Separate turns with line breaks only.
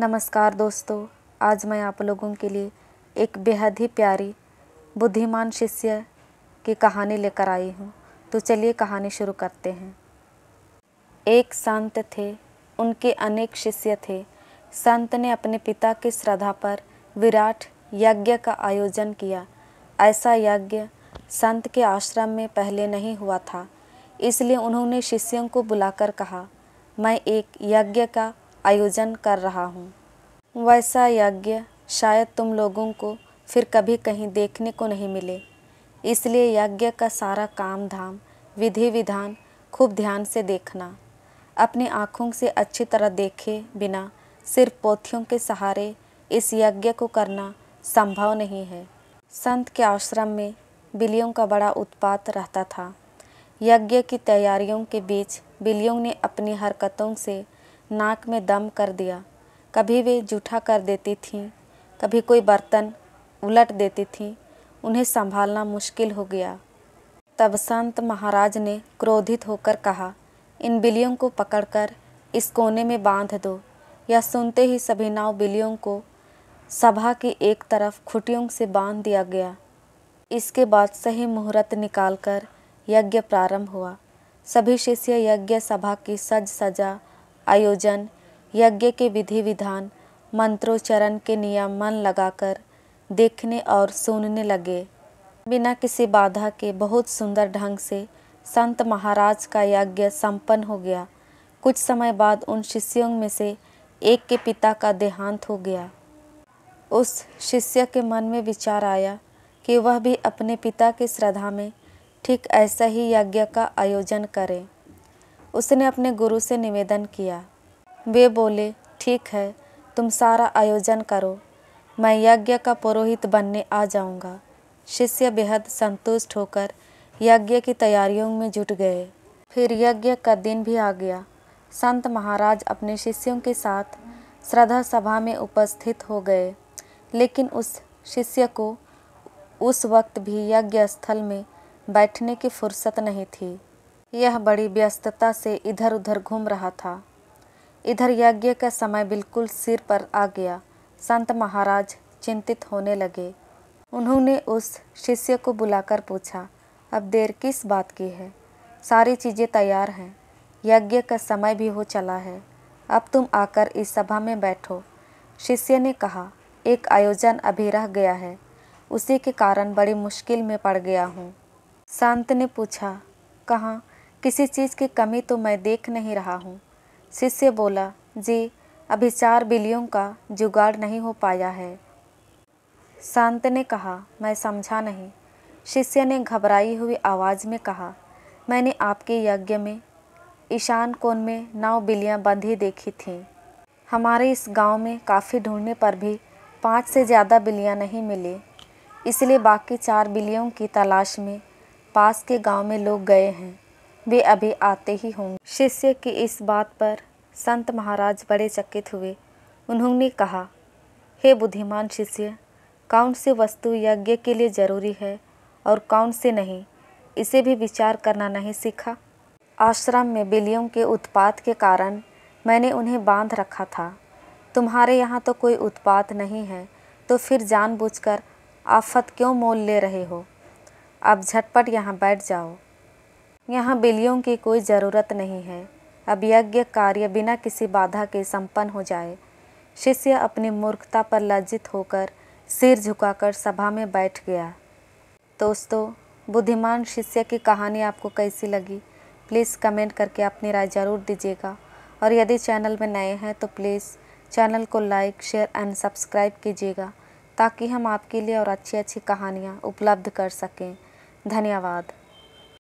नमस्कार दोस्तों आज मैं आप लोगों के लिए एक बेहद ही प्यारी बुद्धिमान शिष्य की कहानी लेकर आई हूँ तो चलिए कहानी शुरू करते हैं एक संत थे उनके अनेक शिष्य थे संत ने अपने पिता की श्रद्धा पर विराट यज्ञ का आयोजन किया ऐसा यज्ञ संत के आश्रम में पहले नहीं हुआ था इसलिए उन्होंने शिष्यों को बुलाकर कहा मैं एक यज्ञ का आयोजन कर रहा हूँ वैसा यज्ञ शायद तुम लोगों को फिर कभी कहीं देखने को नहीं मिले इसलिए यज्ञ का सारा काम धाम विधि विधान खूब ध्यान से देखना अपनी आँखों से अच्छी तरह देखे बिना सिर्फ पोथियों के सहारे इस यज्ञ को करना संभव नहीं है संत के आश्रम में बिलियों का बड़ा उत्पात रहता था यज्ञ की तैयारियों के बीच बिलियों ने अपनी हरकतों से नाक में दम कर दिया कभी वे जूठा कर देती थीं कभी कोई बर्तन उलट देती थीं उन्हें संभालना मुश्किल हो गया तब संत महाराज ने क्रोधित होकर कहा इन बिलियों को पकड़कर इस कोने में बांध दो यह सुनते ही सभी नाव बिलियों को सभा की एक तरफ खुटियों से बांध दिया गया इसके बाद सही मुहूर्त निकालकर यज्ञ प्रारंभ हुआ सभी शिष्य यज्ञ सभा की सज सजा आयोजन यज्ञ के विधि विधान मंत्रोच्चरण के नियम मन लगाकर देखने और सुनने लगे बिना किसी बाधा के बहुत सुंदर ढंग से संत महाराज का यज्ञ संपन्न हो गया कुछ समय बाद उन शिष्यों में से एक के पिता का देहांत हो गया उस शिष्य के मन में विचार आया कि वह भी अपने पिता के श्रद्धा में ठीक ऐसा ही यज्ञ का आयोजन करें उसने अपने गुरु से निवेदन किया वे बोले ठीक है तुम सारा आयोजन करो मैं यज्ञ का पुरोहित बनने आ जाऊंगा शिष्य बेहद संतुष्ट होकर यज्ञ की तैयारियों में जुट गए फिर यज्ञ का दिन भी आ गया संत महाराज अपने शिष्यों के साथ श्रद्धा सभा में उपस्थित हो गए लेकिन उस शिष्य को उस वक्त भी यज्ञ स्थल में बैठने की फुर्सत नहीं थी यह बड़ी व्यस्तता से इधर उधर घूम रहा था इधर यज्ञ का समय बिल्कुल सिर पर आ गया संत महाराज चिंतित होने लगे उन्होंने उस शिष्य को बुलाकर पूछा अब देर किस बात की है सारी चीज़ें तैयार हैं यज्ञ का समय भी हो चला है अब तुम आकर इस सभा में बैठो शिष्य ने कहा एक आयोजन अभी रह गया है उसी के कारण बड़ी मुश्किल में पड़ गया हूँ शांत ने पूछा कहाँ किसी चीज़ की कमी तो मैं देख नहीं रहा हूँ शिष्य बोला जी अभी चार बिलियों का जुगाड़ नहीं हो पाया है शांत ने कहा मैं समझा नहीं शिष्य ने घबराई हुई आवाज़ में कहा मैंने आपके यज्ञ में ईशान कोण में नौ बिलियाँ बंधी देखी थीं हमारे इस गांव में काफ़ी ढूंढने पर भी पाँच से ज़्यादा बिलियाँ नहीं मिली इसलिए बाकी चार बिलियों की तलाश में पास के गांव में लोग गए हैं वे अभी आते ही होंगे शिष्य की इस बात पर संत महाराज बड़े चकित हुए उन्होंने कहा हे बुद्धिमान शिष्य कौन सी वस्तु यज्ञ के लिए जरूरी है और कौन से नहीं इसे भी विचार करना नहीं सीखा आश्रम में बिलियों के उत्पात के कारण मैंने उन्हें बांध रखा था तुम्हारे यहाँ तो कोई उत्पात नहीं है तो फिर जानबूझकर आफत क्यों मोल ले रहे हो अब झटपट यहाँ बैठ जाओ यहाँ बिलियों की कोई ज़रूरत नहीं है अब यज्ञ कार्य बिना किसी बाधा के संपन्न हो जाए शिष्य अपनी मूर्खता पर लज्जित होकर सिर झुकाकर सभा में बैठ गया दोस्तों बुद्धिमान शिष्य की कहानी आपको कैसी लगी प्लीज़ कमेंट करके अपनी राय ज़रूर दीजिएगा और यदि चैनल में नए हैं तो प्लीज़ चैनल को लाइक शेयर एंड सब्सक्राइब कीजिएगा ताकि हम आपके लिए और अच्छी अच्छी कहानियाँ उपलब्ध कर सकें धन्यवाद